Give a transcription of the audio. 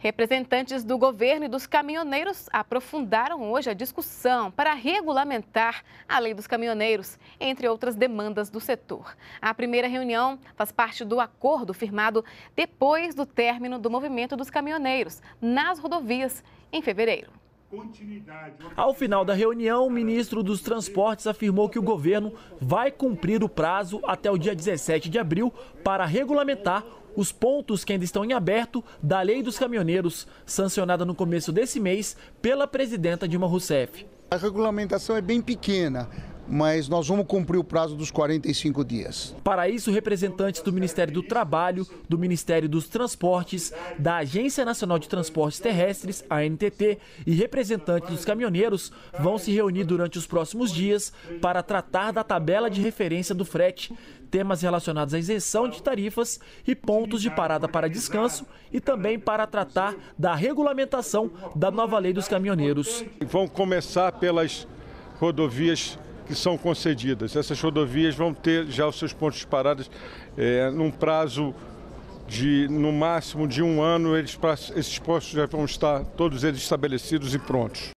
Representantes do governo e dos caminhoneiros aprofundaram hoje a discussão para regulamentar a lei dos caminhoneiros, entre outras demandas do setor. A primeira reunião faz parte do acordo firmado depois do término do movimento dos caminhoneiros nas rodovias em fevereiro. Ao final da reunião, o ministro dos Transportes afirmou que o governo vai cumprir o prazo até o dia 17 de abril para regulamentar os pontos que ainda estão em aberto da Lei dos Caminhoneiros, sancionada no começo desse mês pela presidenta Dilma Rousseff. A regulamentação é bem pequena mas nós vamos cumprir o prazo dos 45 dias. Para isso, representantes do Ministério do Trabalho, do Ministério dos Transportes, da Agência Nacional de Transportes Terrestres, ANTT, e representantes dos caminhoneiros vão se reunir durante os próximos dias para tratar da tabela de referência do frete, temas relacionados à isenção de tarifas e pontos de parada para descanso e também para tratar da regulamentação da nova lei dos caminhoneiros. Vão começar pelas rodovias que são concedidas. Essas rodovias vão ter já os seus pontos de parada é, num prazo de, no máximo de um ano, eles, esses postos já vão estar todos eles estabelecidos e prontos.